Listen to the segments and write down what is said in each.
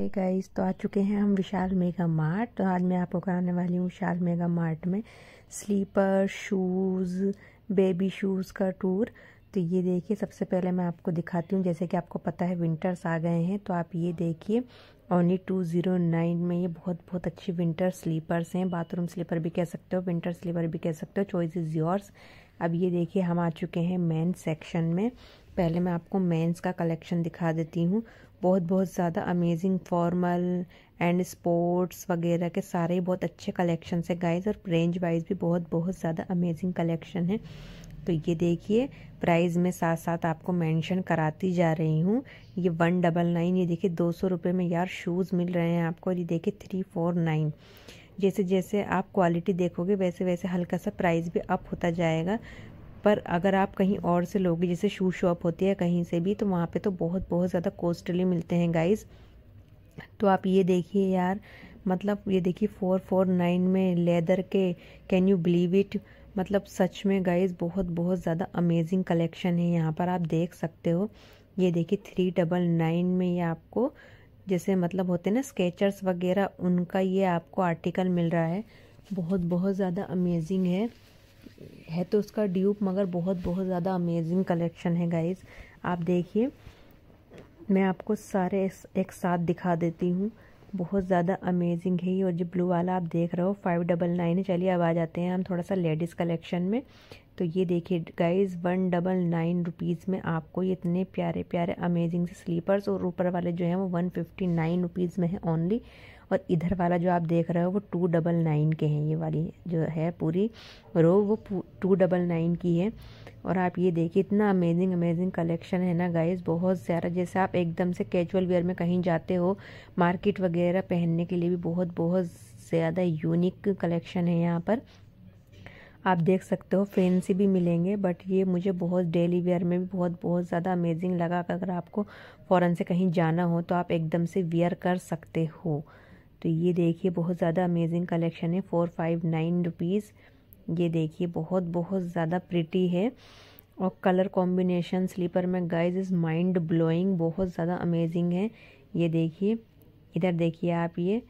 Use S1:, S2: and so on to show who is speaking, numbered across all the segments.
S1: हे hey guys तो आ चुके हैं हम विशाल मेगा मार्ट तो आज मैं आपको कराने वाली हूँ विशाल मेगा मार्ट में स्लीपर शूज़ बेबी शूज़ का टूर तो ये देखिए सबसे पहले मैं आपको दिखाती हूँ जैसे कि आपको पता है विंटर्स आ गए हैं तो आप ये देखिए ओनली टू ज़ीरो नाइन में ये बहुत बहुत अच्छी विंटर स्लीपर्स हैं बाथरूम स्लीपर भी कह सकते हो विंटर स्लीपर भी कह सकते हो चॉइस इज़ योर्स अब ये देखिए हम आ चुके हैं मेन सेक्शन में पहले मैं आपको मेंस का कलेक्शन दिखा देती हूँ बहुत बहुत ज़्यादा अमेजिंग फॉर्मल एंड स्पोर्ट्स वगैरह के सारे ही बहुत अच्छे कलेक्शन है गाइज और रेंज वाइज भी बहुत बहुत ज़्यादा अमेजिंग कलेक्शन है तो ये देखिए प्राइस में साथ साथ आपको मेंशन कराती जा रही हूँ ये वन डबल नाइन ये देखिए दो सौ रुपये में यार शूज़ मिल रहे हैं आपको और ये देखिए थ्री फोर नाइन जैसे जैसे आप क्वालिटी देखोगे वैसे वैसे हल्का सा प्राइस भी अप होता जाएगा पर अगर आप कहीं और से लोगे जैसे शू शॉप होती है कहीं से भी तो वहाँ पे तो बहुत बहुत ज़्यादा कॉस्टली मिलते हैं गाइस तो आप ये देखिए यार मतलब ये देखिए फोर फोर नाइन में लेदर के कैन यू बिलीव इट मतलब सच में गाइस बहुत बहुत ज़्यादा अमेजिंग कलेक्शन है यहाँ पर आप देख सकते हो ये देखिए थ्री डबल नाइन में ये आपको जैसे मतलब होते हैं ना स्केचर्स वगैरह उनका ये आपको आर्टिकल मिल रहा है बहुत बहुत ज़्यादा अमेजिंग है है तो उसका ड्यूप मगर बहुत बहुत ज़्यादा अमेजिंग कलेक्शन है गाइज आप देखिए मैं आपको सारे एक साथ दिखा देती हूँ बहुत ज़्यादा अमेजिंग है ये और जो ब्लू वाला आप देख रहे हो फाइव डबल नाइन है चलिए अब आ जाते हैं हम थोड़ा सा लेडीज़ कलेक्शन में तो ये देखिए guys one double nine rupees में आपको ये इतने प्यारे प्यारे अमेजिंग से स्लीपर्स और ऊपर वाले जो हैं वो वन फिफ्टी नाइन रुपीज़ में है ओनली और इधर वाला जो आप देख रहे हो वो टू डबल नाइन के हैं ये वाली जो है पूरी रो वो टू डबल नाइन की है और आप ये देखिए इतना अमेजिंग अमेजिंग कलेक्शन है ना गाइज बहुत ज़्यादा जैसे आप एकदम से कैजुअल वेयर में कहीं जाते हो मार्केट वगैरह पहनने के लिए भी बहुत बहुत ज़्यादा यूनिक कलेक्शन है यहाँ पर आप देख सकते हो फैंसी भी मिलेंगे बट ये मुझे बहुत डेली वेयर में भी बहुत बहुत ज़्यादा अमेजिंग लगा अगर आपको फ़ौरन से कहीं जाना हो तो आप एकदम से वेयर कर सकते हो तो ये देखिए बहुत ज़्यादा अमेजिंग कलेक्शन है फोर फाइव नाइन रुपीज़ ये देखिए बहुत बहुत ज़्यादा प्रिटी है और कलर कॉम्बिनेशन स्लीपर में गाइज इज़ माइंड ब्लोइंग बहुत ज़्यादा अमेजिंग है ये देखिए इधर देखिए आप ये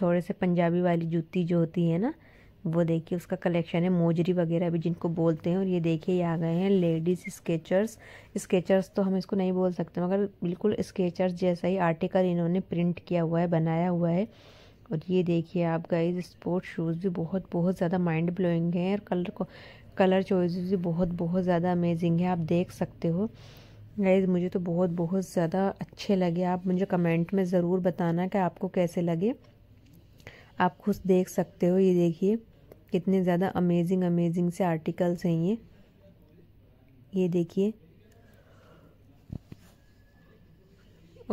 S1: थोड़े से पंजाबी वाली जूती जो होती है ना वो देखिए उसका कलेक्शन है मोजरी वगैरह भी जिनको बोलते हैं और ये देखिए ये आ गए हैं लेडीज़ स्केचर्स स्केचर्स तो हम इसको नहीं बोल सकते मगर बिल्कुल स्केचर्स जैसा ही आर्टिकल इन्होंने प्रिंट किया हुआ है बनाया हुआ है और ये देखिए आप गाइज स्पोर्ट शूज़ भी बहुत बहुत ज़्यादा माइंड ब्लोइंग हैं और कलर को कलर चॉइस भी बहुत बहुत ज़्यादा अमेजिंग है आप देख सकते हो गाइज मुझे तो बहुत बहुत ज़्यादा अच्छे लगे आप मुझे कमेंट में ज़रूर बताना कि आपको कैसे लगे आप खुद देख सकते हो ये देखिए कितने ज़्यादा अमेजिंग अमेजिंग से आर्टिकल्स हैं ये ये देखिए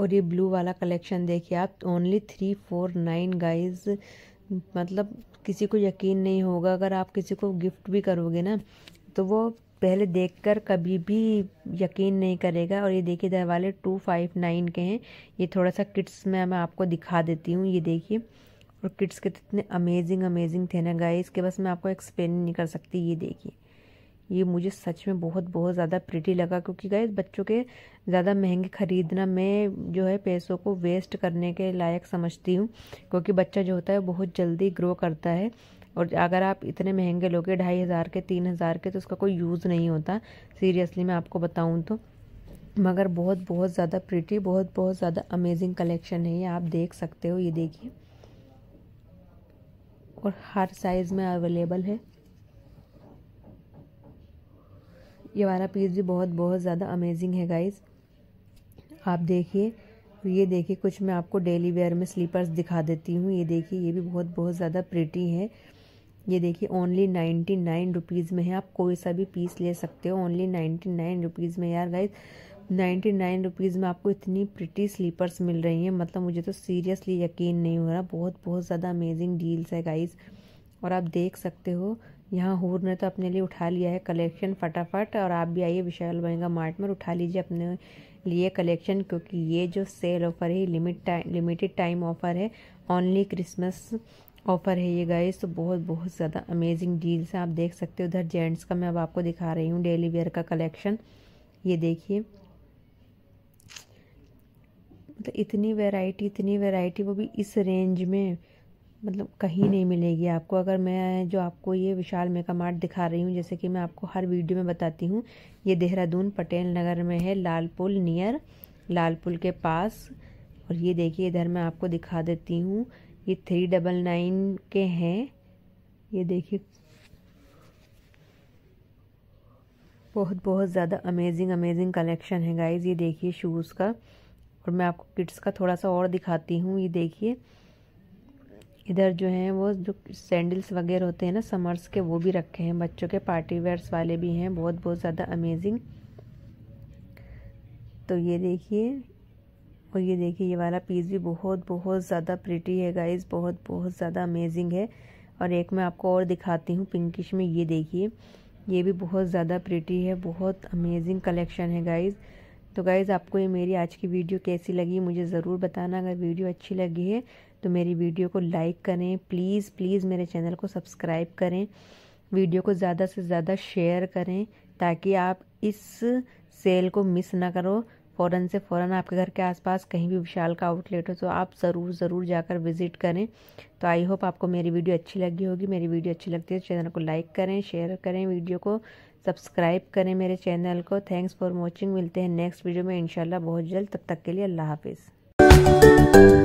S1: और ये ब्लू वाला कलेक्शन देखिए आप only three four nine guys मतलब किसी को यकीन नहीं होगा अगर आप किसी को गिफ्ट भी करोगे ना तो वो पहले देखकर कभी भी यकीन नहीं करेगा और ये देखिए दरवाले टू फाइव नाइन के हैं ये थोड़ा सा किट्स में मैं आपको दिखा देती हूँ ये देखिए और किड्स के तो इतने अमेजिंग अमेजिंग थे ना गाय इसके बस मैं आपको एक्सप्लेन नहीं कर सकती ये देखिए ये मुझे सच में बहुत बहुत ज़्यादा प्रिटी लगा क्योंकि गाइस बच्चों के ज़्यादा महंगे ख़रीदना मैं जो है पैसों को वेस्ट करने के लायक समझती हूँ क्योंकि बच्चा जो होता है बहुत जल्दी ग्रो करता है और अगर आप इतने महंगे लोगे ढाई हज़ार के तीन हज़ार के तो उसका कोई यूज़ नहीं होता सीरियसली मैं आपको बताऊँ तो मगर बहुत बहुत ज़्यादा प्रिटी बहुत बहुत ज़्यादा अमेजिंग कलेक्शन है ये आप देख सकते हो ये देखिए और हर साइज़ में अवेलेबल है ये वाला पीस भी बहुत बहुत ज़्यादा अमेजिंग है गाइज़ आप देखिए ये देखिए कुछ मैं आपको डेली वेयर में स्लीपर्स दिखा देती हूँ ये देखिए ये भी बहुत बहुत ज़्यादा प्रिटी है ये देखिए ओनली नाइन्टी नाइन रुपीज़ में है आप कोई सा भी पीस ले सकते हो ओनली नाइन्टी नाइन रुपीज़ में यार गाइज नाइन्टी नाइन रुपीज़ में आपको इतनी प्रिटी स्लीपर्स मिल रही हैं मतलब मुझे तो सीरियसली यकीन नहीं हो रहा बहुत बहुत ज़्यादा अमेजिंग डील्स है गाइस और आप देख सकते हो यहाँ हूर ने तो अपने लिए उठा लिया है कलेक्शन फटाफट और आप भी आइए विशाल बहंगा मार्ट में उठा लीजिए अपने लिए कलेक्शन क्योंकि ये जो सेल ऑफ़र है limit time limited time offer है ऑनली क्रिसमस ऑफ़र है ये गाइस तो बहुत बहुत ज़्यादा अमेजिंग डील्स हैं आप देख सकते हो उधर जेंट्स का मैं अब आपको दिखा रही हूँ डेली वेयर का कलेक्शन ये देखिए मतलब इतनी वैरायटी इतनी वैरायटी वो भी इस रेंज में मतलब कहीं नहीं मिलेगी आपको अगर मैं जो आपको ये विशाल मेगा मार्ट दिखा रही हूँ जैसे कि मैं आपको हर वीडियो में बताती हूँ ये देहरादून पटेल नगर में है लाल पुल नियर लाल पुल के पास और ये देखिए इधर मैं आपको दिखा देती हूँ ये थ्री डबल नाइन के हैं ये देखिए बहुत बहुत ज़्यादा अमेजिंग अमेजिंग कलेक्शन है गाइज़ ये देखिए शूज़ का और मैं आपको किड्स का थोड़ा सा और दिखाती हूँ ये देखिए इधर जो है वो जो सैंडल्स वगैरह होते हैं ना समर्स के वो भी रखे हैं बच्चों के पार्टी वेयर्स वाले भी हैं बहुत बहुत ज़्यादा अमेजिंग तो ये देखिए और ये देखिए ये वाला पीस भी बहुत बहुत ज़्यादा प्रिटी है गाइस बहुत बहुत ज़्यादा अमेजिंग है और एक मैं आपको और दिखाती हूँ पिंकिश में ये देखिए ये भी बहुत ज़्यादा प्रिटी है बहुत अमेजिंग कलेक्शन है गाइज़ तो गाइज़ आपको ये मेरी आज की वीडियो कैसी लगी मुझे ज़रूर बताना अगर वीडियो अच्छी लगी है तो मेरी वीडियो को लाइक करें प्लीज़ प्लीज़ मेरे चैनल को सब्सक्राइब करें वीडियो को ज़्यादा से ज़्यादा शेयर करें ताकि आप इस सेल को मिस ना करो फ़ौरन से फ़ौरन आपके घर के आसपास कहीं भी विशाल का आउटलेट हो तो आप ज़रूर ज़रूर जाकर विज़िट करें तो आई होप आपको मेरी वीडियो अच्छी लगी होगी मेरी वीडियो अच्छी लगती है चैनल तो को लाइक करें शेयर करें वीडियो को सब्सक्राइब करें मेरे चैनल को थैंक्स फॉर वॉचिंग मिलते हैं नेक्स्ट वीडियो में इनशाला बहुत जल्द तब तक के लिए अल्लाह हाफिज़